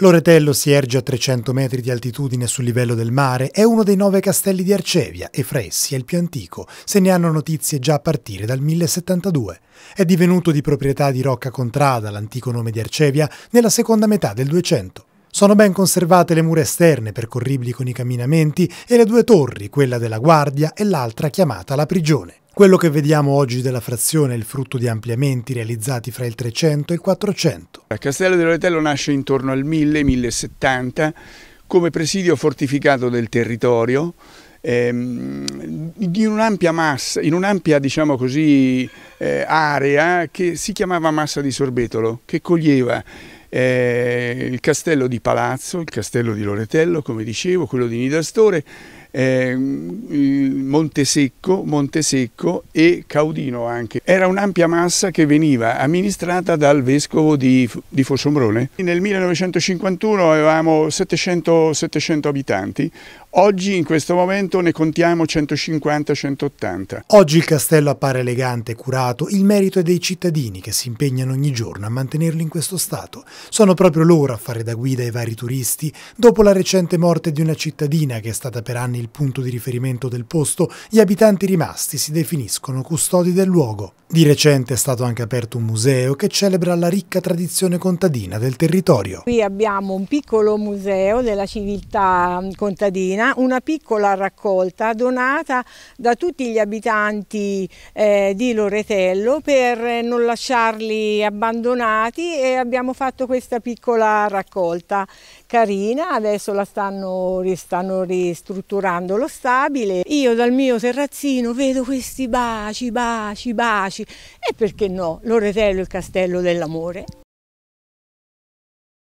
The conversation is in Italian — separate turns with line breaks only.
Loretello si erge a 300 metri di altitudine sul livello del mare, è uno dei nove castelli di Arcevia e fra essi è il più antico, se ne hanno notizie già a partire dal 1072. È divenuto di proprietà di Rocca Contrada, l'antico nome di Arcevia, nella seconda metà del 200. Sono ben conservate le mura esterne, percorribili con i camminamenti, e le due torri, quella della guardia e l'altra chiamata la prigione. Quello che vediamo oggi della frazione è il frutto di ampliamenti realizzati fra il 300 e il 400.
Il Castello dell'Oretello nasce intorno al 1000-1070 come presidio fortificato del territorio ehm, in un'ampia massa, in un'ampia diciamo così, eh, area che si chiamava massa di sorbetolo, che coglieva eh, il castello di Palazzo, il castello di Loretello, come dicevo, quello di Nidastore, Ehm, Montesecco, Montesecco e Caudino anche. Era un'ampia massa che veniva amministrata dal vescovo di, di Fossombrone. Nel 1951 avevamo 700, 700 abitanti, Oggi in questo momento ne contiamo 150-180.
Oggi il castello appare elegante e curato, il merito è dei cittadini che si impegnano ogni giorno a mantenerlo in questo stato. Sono proprio loro a fare da guida ai vari turisti, dopo la recente morte di una cittadina che è stata per anni il il punto di riferimento del posto, gli abitanti rimasti si definiscono custodi del luogo. Di recente è stato anche aperto un museo che celebra la ricca tradizione contadina del territorio.
Qui abbiamo un piccolo museo della civiltà contadina, una piccola raccolta donata da tutti gli abitanti eh, di Loretello per non lasciarli abbandonati e abbiamo fatto questa piccola raccolta carina, adesso la stanno, stanno ristrutturando lavorando lo stabile, io dal mio terrazzino vedo questi baci, baci, baci e perché no, l'Oretello è il castello dell'amore.